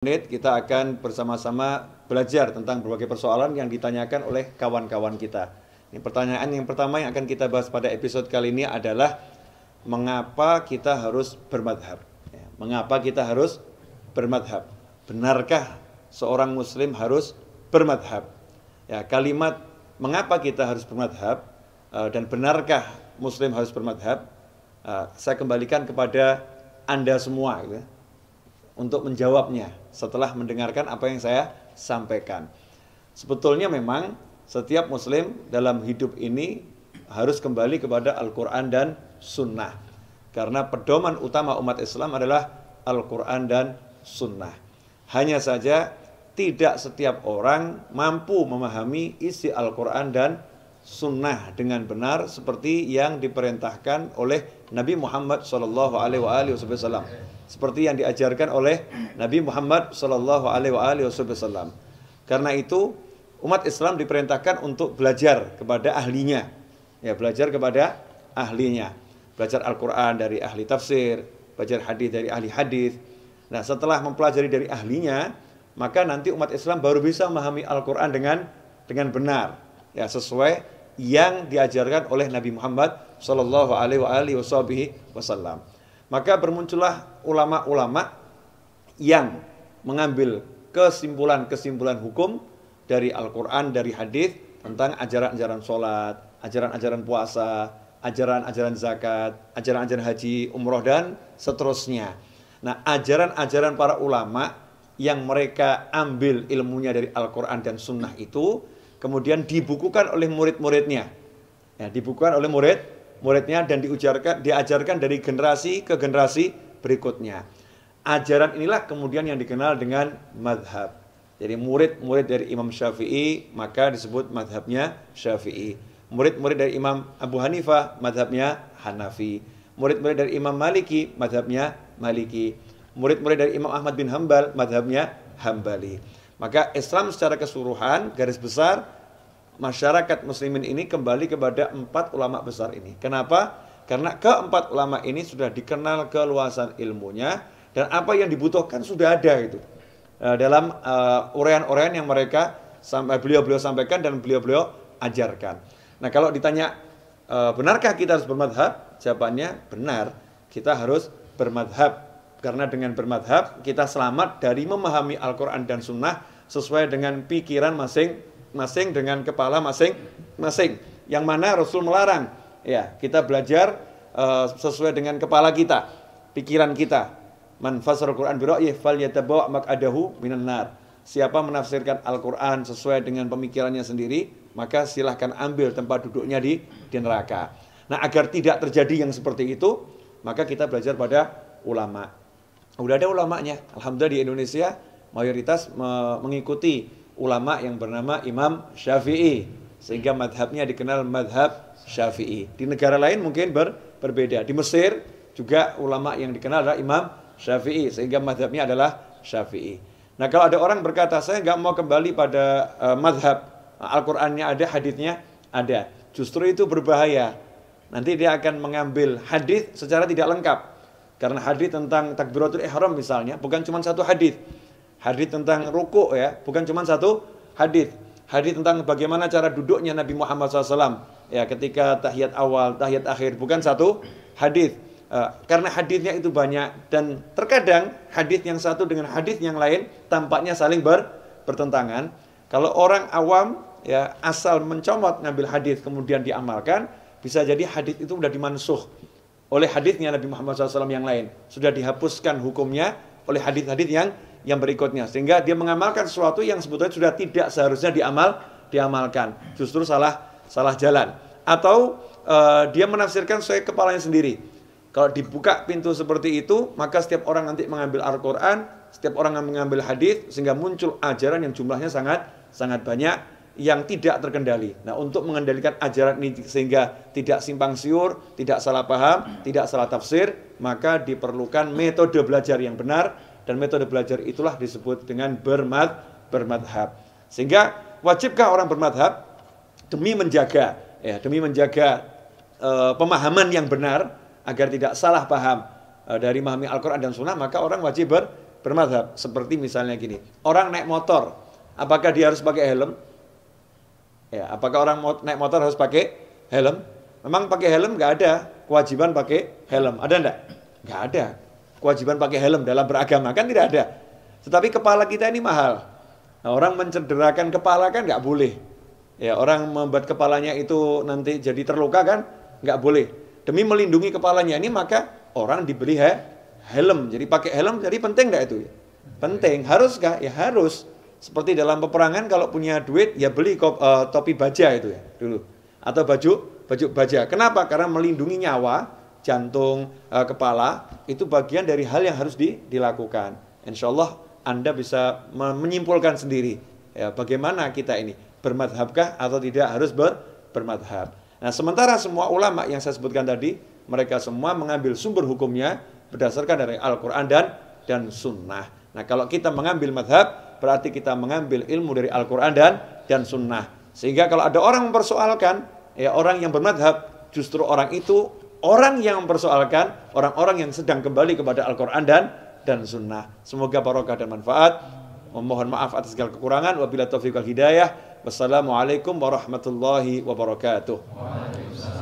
menit kita akan bersama-sama belajar tentang berbagai persoalan yang ditanyakan oleh kawan-kawan kita. Ini pertanyaan yang pertama yang akan kita bahas pada episode kali ini adalah mengapa kita harus bermadhab? Ya, mengapa kita harus bermadhab? Benarkah seorang muslim harus bermadhab? Ya, kalimat mengapa kita harus bermadhab eh, dan benarkah muslim harus bermadhab? Eh, saya kembalikan kepada Anda semua. Gitu ya untuk menjawabnya setelah mendengarkan apa yang saya sampaikan. Sebetulnya memang setiap muslim dalam hidup ini harus kembali kepada Al-Quran dan Sunnah. Karena pedoman utama umat Islam adalah Al-Quran dan Sunnah. Hanya saja tidak setiap orang mampu memahami isi Al-Quran dan Sunnah dengan benar seperti yang diperintahkan oleh Nabi Muhammad SAW seperti yang diajarkan oleh Nabi Muhammad Shallallahu Alaihi Wasallam. Karena itu umat Islam diperintahkan untuk belajar kepada ahlinya, ya belajar kepada ahlinya, belajar Al-Quran dari ahli tafsir, belajar hadis dari ahli hadis. Nah setelah mempelajari dari ahlinya, maka nanti umat Islam baru bisa memahami Al-Quran dengan dengan benar, ya sesuai yang diajarkan oleh Nabi Muhammad Shallallahu Alaihi Wasallam. Maka bermuncullah ulama-ulama yang mengambil kesimpulan-kesimpulan hukum dari Al-Quran, dari hadis tentang ajaran-ajaran sholat, ajaran-ajaran puasa, ajaran-ajaran zakat, ajaran-ajaran haji, umroh, dan seterusnya. Nah, ajaran-ajaran para ulama yang mereka ambil ilmunya dari Al-Quran dan Sunnah itu kemudian dibukukan oleh murid-muridnya. Ya, dibukukan oleh murid muridnya dan diujarkan diajarkan dari generasi ke generasi berikutnya. Ajaran inilah kemudian yang dikenal dengan madhab. Jadi murid-murid dari Imam Syafi'i maka disebut madhabnya Syafi'i. Murid-murid dari Imam Abu Hanifah madhabnya Hanafi. Murid-murid dari Imam Maliki madhabnya Maliki. Murid-murid dari Imam Ahmad bin Hambal madhabnya Hambali. Maka Islam secara keseluruhan garis besar masyarakat muslimin ini kembali kepada empat ulama besar ini. Kenapa? Karena keempat ulama ini sudah dikenal keluasan ilmunya dan apa yang dibutuhkan sudah ada itu eh, dalam eh, uraian-uraian uh, yang mereka sampai eh, beliau-beliau sampaikan dan beliau-beliau ajarkan. Nah kalau ditanya uh, benarkah kita harus bermadhab? Jawabannya benar. Kita harus bermadhab karena dengan bermadhab kita selamat dari memahami Al-Quran dan Sunnah sesuai dengan pikiran masing masing masing dengan kepala masing-masing. Yang mana Rasul melarang ya kita belajar uh, sesuai dengan kepala kita, pikiran kita. Man Qur'an bi ra'yihi falyatabawa maq'adahu minan nar. Siapa menafsirkan Al-Qur'an sesuai dengan pemikirannya sendiri, maka silahkan ambil tempat duduknya di di neraka. Nah, agar tidak terjadi yang seperti itu, maka kita belajar pada ulama. Udah ada ulamanya. Alhamdulillah di Indonesia mayoritas mengikuti ulama yang bernama Imam Syafi'i sehingga madhabnya dikenal madhab Syafi'i. Di negara lain mungkin ber, berbeda. Di Mesir juga ulama yang dikenal adalah Imam Syafi'i sehingga madhabnya adalah Syafi'i. Nah kalau ada orang berkata saya nggak mau kembali pada uh, madhab Al-Qur'annya ada, hadisnya ada. Justru itu berbahaya. Nanti dia akan mengambil hadis secara tidak lengkap. Karena hadis tentang takbiratul ihram misalnya bukan cuma satu hadis. Hadis tentang rukuk ya, bukan cuma satu hadis. Hadis tentang bagaimana cara duduknya Nabi Muhammad SAW ya ketika tahiyat awal, tahiyat akhir, bukan satu hadis. E, eh, karena hadisnya itu banyak dan terkadang hadis yang satu dengan hadis yang lain tampaknya saling ber, bertentangan. Kalau orang awam ya asal mencomot ngambil hadis kemudian diamalkan, bisa jadi hadis itu sudah dimansuh oleh hadisnya Nabi Muhammad SAW yang lain, sudah dihapuskan hukumnya oleh hadis-hadis yang yang berikutnya sehingga dia mengamalkan sesuatu yang sebetulnya sudah tidak seharusnya diamal diamalkan justru salah salah jalan atau uh, dia menafsirkan sesuai kepalanya sendiri kalau dibuka pintu seperti itu maka setiap orang nanti mengambil Al-Qur'an setiap orang yang mengambil hadis sehingga muncul ajaran yang jumlahnya sangat sangat banyak yang tidak terkendali. Nah, untuk mengendalikan ajaran ini sehingga tidak simpang siur, tidak salah paham, tidak salah tafsir, maka diperlukan metode belajar yang benar, dan metode belajar itulah disebut dengan bermad bermadhab. Sehingga wajibkah orang bermadhab demi menjaga ya demi menjaga uh, pemahaman yang benar agar tidak salah paham uh, dari memahami Al-Qur'an dan Sunnah maka orang wajib ber, bermadhab seperti misalnya gini orang naik motor apakah dia harus pakai helm ya apakah orang naik motor harus pakai helm memang pakai helm nggak ada kewajiban pakai helm ada enggak nggak ada kewajiban pakai helm dalam beragama kan tidak ada. Tetapi kepala kita ini mahal. Nah, orang mencederakan kepala kan nggak boleh. Ya orang membuat kepalanya itu nanti jadi terluka kan nggak boleh. Demi melindungi kepalanya ini maka orang diberi he helm. Jadi pakai helm jadi penting nggak itu? Penting. Harus Haruskah? Ya harus. Seperti dalam peperangan kalau punya duit ya beli kop, uh, topi baja itu ya dulu atau baju baju baja. Kenapa? Karena melindungi nyawa jantung, uh, kepala itu bagian dari hal yang harus di, dilakukan. Insya Allah Anda bisa menyimpulkan sendiri ya, bagaimana kita ini bermadhabkah atau tidak harus ber, bermadhab. Nah sementara semua ulama yang saya sebutkan tadi mereka semua mengambil sumber hukumnya berdasarkan dari Al-Quran dan dan Sunnah. Nah kalau kita mengambil madhab berarti kita mengambil ilmu dari Al-Quran dan dan Sunnah. Sehingga kalau ada orang mempersoalkan ya orang yang bermadhab justru orang itu orang yang mempersoalkan orang-orang yang sedang kembali kepada Al-Quran dan dan sunnah. Semoga barokah dan manfaat. Memohon maaf atas segala kekurangan. Wabila taufiq wal hidayah. Wassalamualaikum warahmatullahi wabarakatuh. Waalaikumsalam.